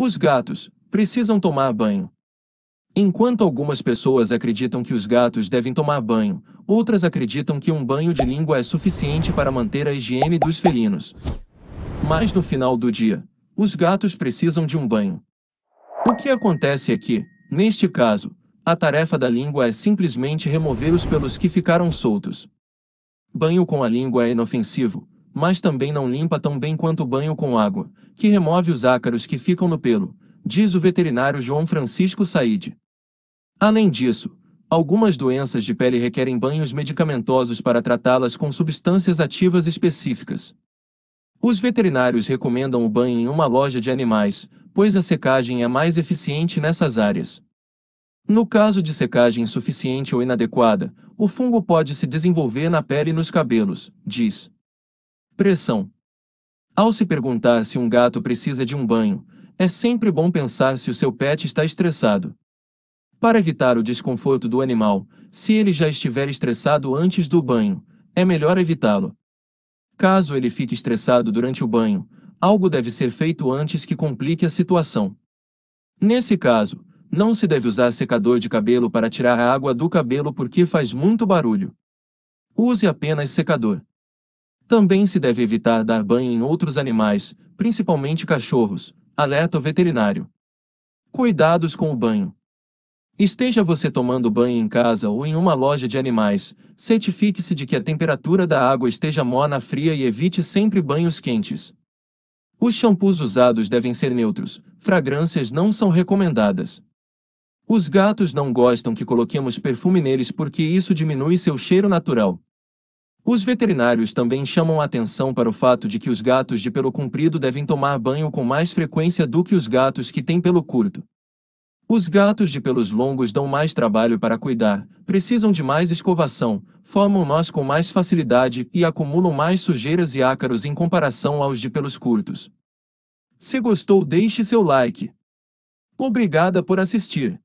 Os gatos precisam tomar banho. Enquanto algumas pessoas acreditam que os gatos devem tomar banho, outras acreditam que um banho de língua é suficiente para manter a higiene dos felinos. Mas no final do dia, os gatos precisam de um banho. O que acontece é que, neste caso, a tarefa da língua é simplesmente remover os pelos que ficaram soltos. Banho com a língua é inofensivo, mas também não limpa tão bem quanto o banho com água, que remove os ácaros que ficam no pelo, diz o veterinário João Francisco Saide. Além disso, algumas doenças de pele requerem banhos medicamentosos para tratá-las com substâncias ativas específicas. Os veterinários recomendam o banho em uma loja de animais, pois a secagem é mais eficiente nessas áreas. No caso de secagem insuficiente ou inadequada, o fungo pode se desenvolver na pele e nos cabelos, diz. Pressão. Ao se perguntar se um gato precisa de um banho, é sempre bom pensar se o seu pet está estressado. Para evitar o desconforto do animal, se ele já estiver estressado antes do banho, é melhor evitá-lo. Caso ele fique estressado durante o banho, algo deve ser feito antes que complique a situação. Nesse caso, não se deve usar secador de cabelo para tirar a água do cabelo porque faz muito barulho. Use apenas secador. Também se deve evitar dar banho em outros animais, principalmente cachorros. Alerta veterinário. Cuidados com o banho. Esteja você tomando banho em casa ou em uma loja de animais, certifique-se de que a temperatura da água esteja morna fria e evite sempre banhos quentes. Os shampoos usados devem ser neutros, fragrâncias não são recomendadas. Os gatos não gostam que coloquemos perfume neles porque isso diminui seu cheiro natural. Os veterinários também chamam atenção para o fato de que os gatos de pelo comprido devem tomar banho com mais frequência do que os gatos que têm pelo curto. Os gatos de pelos longos dão mais trabalho para cuidar, precisam de mais escovação, formam nós com mais facilidade e acumulam mais sujeiras e ácaros em comparação aos de pelos curtos. Se gostou, deixe seu like. Obrigada por assistir.